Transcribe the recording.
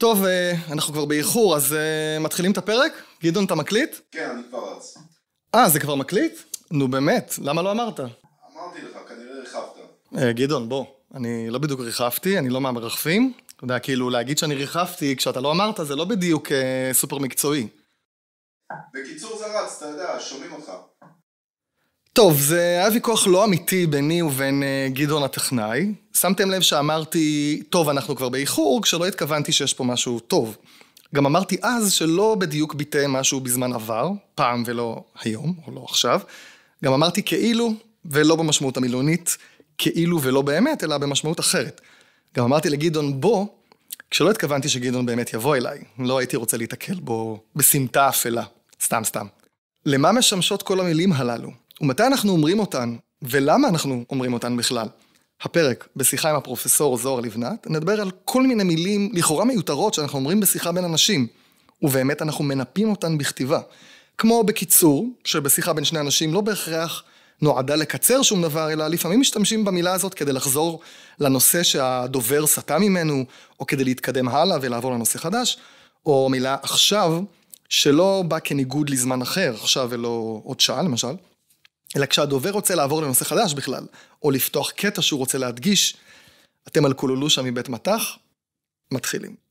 טוב, אה, אנחנו כבר באיחור, אז אה, מתחילים את הפרק? גדעון, אתה מקליט? כן, אני כבר רץ. אה, זה כבר מקליט? נו באמת, למה לא אמרת? אמרתי לך, כנראה ריחפת. אה, גדעון, בוא, אני לא בדיוק ריחפתי, אני לא מהמרחפים. אתה יודע, כאילו, להגיד שאני ריחפתי כשאתה לא אמרת, זה לא בדיוק סופר מקצועי. בקיצור זה רץ, אתה יודע, שומעים אותך. טוב, זה היה ויכוח לא אמיתי ביני ובין אה, גדעון הטכנאי. שמתם לב שאמרתי, טוב, אנחנו כבר באיחור, כשלא התכוונתי שיש פה משהו טוב. גם אמרתי אז שלא בדיוק ביטא משהו בזמן עבר, פעם ולא היום, או לא עכשיו. גם אמרתי כאילו, ולא במשמעות המילונית, כאילו ולא באמת, אלא במשמעות אחרת. גם אמרתי לגדעון בו, כשלא התכוונתי שגדעון באמת יבוא אליי. לא הייתי רוצה להיתקל בו בסמטה אפלה. סתם, סתם. למה משמשות כל המילים הללו? ומתי אנחנו אומרים אותן, ולמה אנחנו אומרים אותן בכלל? הפרק, בשיחה עם הפרופסור זוהר לבנת, נדבר על כל מיני מילים לכאורה מיותרות שאנחנו אומרים בשיחה בין אנשים, ובאמת אנחנו מנפים אותן בכתיבה. כמו בקיצור, שבשיחה בין שני אנשים לא בהכרח נועדה לקצר שום דבר, אלא לפעמים משתמשים במילה הזאת כדי לחזור לנושא שהדובר סטה ממנו, או כדי להתקדם הלאה ולעבור לנושא חדש, או מילה עכשיו, שלא בא כניגוד לזמן אחר, עכשיו ולא עוד שעה למשל. אלא כשהדובר רוצה לעבור לנושא חדש בכלל, או לפתוח קטע שהוא רוצה להדגיש, אתם על קולולושה מבית מטח, מתחילים.